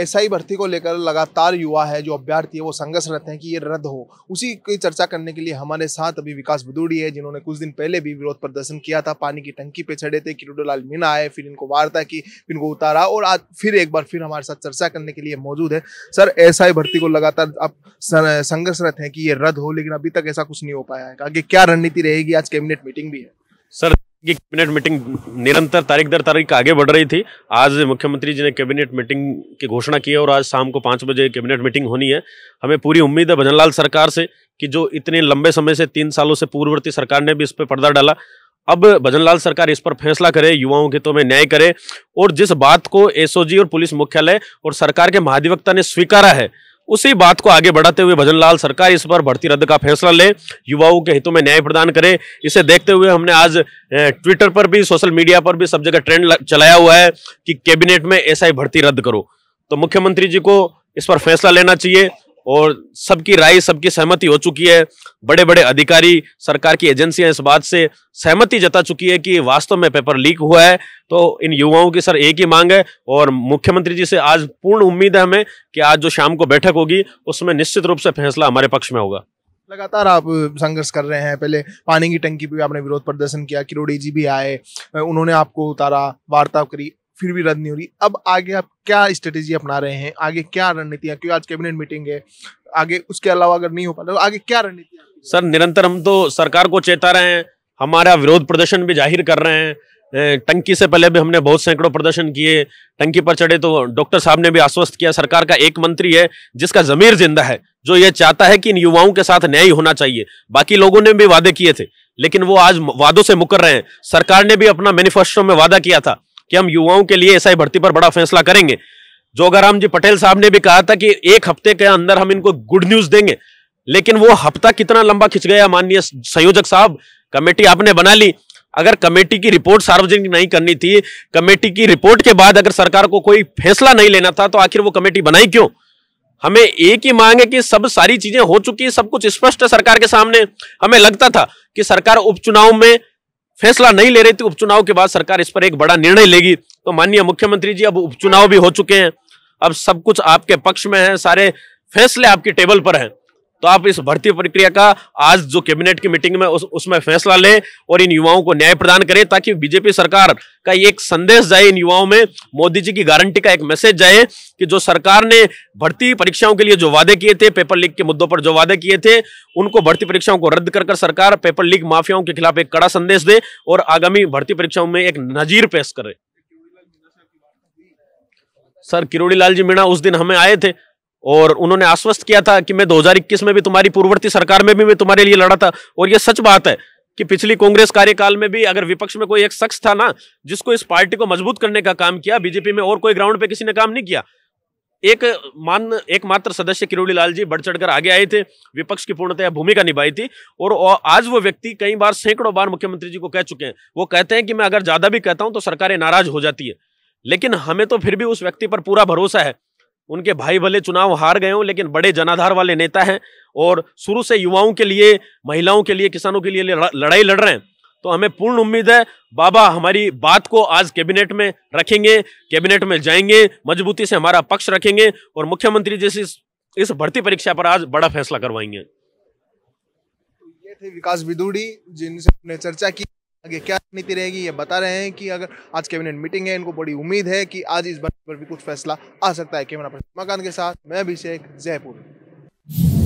SI भर्ती को लेकर लगातार युवा है जो अभ्यर्थी है वो संघर्ष रहते हैं कि ये रद्द हो उसी की चर्चा करने के लिए हमारे साथ अभी विकास भदूड़ी है जिन्होंने कुछ दिन पहले भी विरोध प्रदर्शन किया था पानी की टंकी पे चढ़े थे किरोडोलाल मीना आए फिर इनको वार्ता की फिर इनको उतारा और आज फिर एक बार फिर हमारे साथ चर्चा करने के लिए मौजूद है सर एसआई भर्ती को लगातार आप संघर्षरत हैं कि ये रद्द हो लेकिन अभी तक ऐसा कुछ नहीं हो पाया है आगे क्या रणनीति रहेगी आज कैबिनेट मीटिंग भी है सर की कैबिनेट मीटिंग निरंतर तारीख दर तारीख आगे बढ़ रही थी आज मुख्यमंत्री जी ने कैबिनेट मीटिंग की घोषणा की है और आज शाम को पाँच बजे कैबिनेट मीटिंग होनी है हमें पूरी उम्मीद है भजनलाल सरकार से कि जो इतने लंबे समय से तीन सालों से पूर्ववर्ती सरकार ने भी इस पर पर्दा डाला अब भजनलाल सरकार इस पर फैसला करे युवाओं के तो में न्याय करे और जिस बात को एसओजी और पुलिस मुख्यालय और सरकार के महाधिवक्ता ने स्वीकारा है उसी बात को आगे बढ़ाते हुए भजन लाल सरकार इस पर भर्ती रद्द का फैसला ले युवाओं के हितों में न्याय प्रदान करे इसे देखते हुए हमने आज ट्विटर पर भी सोशल मीडिया पर भी सब जगह ट्रेंड चलाया हुआ है कि कैबिनेट में ऐसा ही भर्ती रद्द करो तो मुख्यमंत्री जी को इस पर फैसला लेना चाहिए और सबकी राय सबकी सहमति हो चुकी है बड़े बड़े अधिकारी सरकार की एजेंसियां इस बात से सहमति जता चुकी है कि वास्तव में पेपर लीक हुआ है तो इन युवाओं की सर एक ही मांग है और मुख्यमंत्री जी से आज पूर्ण उम्मीद है हमें कि आज जो शाम को बैठक होगी उसमें निश्चित रूप से फैसला हमारे पक्ष में होगा लगातार आप संघर्ष कर रहे हैं पहले पानी की टंकी पे आपने विरोध प्रदर्शन किया किरोड़ी जी भी आए उन्होंने आपको उतारा वार्ता करी फिर भी रद्द नहीं हो रही अब आगे आप क्या स्ट्रेटेजी अपना रहे हैं आगे क्या रणनीतियाँ क्योंकि आज कैबिनेट मीटिंग है आगे उसके अलावा अगर नहीं हो पाता तो आगे क्या रणनीति सर निरंतर हम तो सरकार को चेता रहे हैं हमारा विरोध प्रदर्शन भी जाहिर कर रहे हैं टंकी से पहले भी हमने बहुत सैकड़ों प्रदर्शन किए टंकी पर चढ़े तो डॉक्टर साहब ने भी आश्वस्त किया सरकार का एक मंत्री है जिसका जमीर जिंदा है जो ये चाहता है कि इन युवाओं के साथ न्याय होना चाहिए बाकी लोगों ने भी वादे किए थे लेकिन वो आज वादों से मुकर रहे हैं सरकार ने भी अपना मैनिफेस्टो में वादा किया था कि हम युवाओं के लिए एसआई भर्ती पर बड़ा फैसला करेंगे जोगाराम जी पटेल साहब ने भी कहा था कि एक हफ्ते के अंदर हम इनको गुड न्यूज देंगे लेकिन वो हफ्ता कितना लंबा खिंच गया माननीय संयोजक साहब कमेटी आपने बना ली अगर कमेटी की रिपोर्ट सार्वजनिक नहीं करनी थी कमेटी की रिपोर्ट के बाद अगर सरकार को कोई फैसला नहीं लेना था तो आखिर वो कमेटी बनाई क्यों हमें एक ही मांग है कि सब सारी चीजें हो चुकी है सब कुछ स्पष्ट है सरकार के सामने हमें लगता था कि सरकार उपचुनाव में फैसला नहीं ले रही थी उपचुनाव के बाद सरकार इस पर एक बड़ा निर्णय लेगी तो माननीय मुख्यमंत्री जी अब उपचुनाव भी हो चुके हैं अब सब कुछ आपके पक्ष में है सारे फैसले आपकी टेबल पर हैं तो आप इस भर्ती प्रक्रिया का आज जो कैबिनेट की मीटिंग में उस, उसमें फैसला लें और इन युवाओं को न्याय प्रदान करें ताकि बीजेपी सरकार का एक संदेश जाए इन युवाओं में मोदी जी की गारंटी का एक मैसेज जाए कि जो सरकार ने भर्ती परीक्षाओं के लिए जो वादे किए थे पेपर लीक के मुद्दों पर जो वादे किए थे उनको भर्ती परीक्षाओं को रद्द कर सरकार पेपर लीक माफियाओं के खिलाफ एक कड़ा संदेश दे और आगामी भर्ती परीक्षाओं में एक नजीर पेश करे सर किरोड़ी लाल जी मीणा उस दिन हमें आए थे और उन्होंने आश्वस्त किया था कि मैं दो में भी तुम्हारी पूर्ववर्ती सरकार में भी मैं तुम्हारे लिए लड़ा था और यह सच बात है कि पिछली कांग्रेस कार्यकाल में भी अगर विपक्ष में कोई एक शख्स था ना जिसको इस पार्टी को मजबूत करने का काम किया बीजेपी में और कोई ग्राउंड पे किसी ने काम नहीं किया एक मान एकमात्र सदस्य किरोड़ी लाल जी बढ़ चढ़कर आगे आए थे विपक्ष की पूर्णतया भूमिका निभाई थी और आज वो व्यक्ति कई बार सैकड़ों बार मुख्यमंत्री जी को कह चुके हैं वो कहते हैं कि मैं अगर ज्यादा भी कहता हूं तो सरकारें नाराज हो जाती है लेकिन हमें तो फिर भी उस व्यक्ति पर पूरा भरोसा है उनके भाई भले चुनाव हार गए हों लेकिन बड़े जनाधार वाले नेता हैं और शुरू से युवाओं के लिए महिलाओं के लिए किसानों के लिए लड़ाई लड़ रहे हैं तो हमें पूर्ण उम्मीद है बाबा हमारी बात को आज कैबिनेट में रखेंगे कैबिनेट में जाएंगे मजबूती से हमारा पक्ष रखेंगे और मुख्यमंत्री जैसी इस भर्ती परीक्षा पर आज बड़ा फैसला करवाएंगे तो ये थे विकास विदुड़ी जिनसे हमने चर्चा की आगे क्या नीति रहेगी ये बता रहे हैं कि अगर आज कैबिनेट मीटिंग है इनको बड़ी उम्मीद है कि आज इस पर भी कुछ फैसला आ सकता है कैमरा पर्सन मकान के साथ मैं अभिषेक जयपुर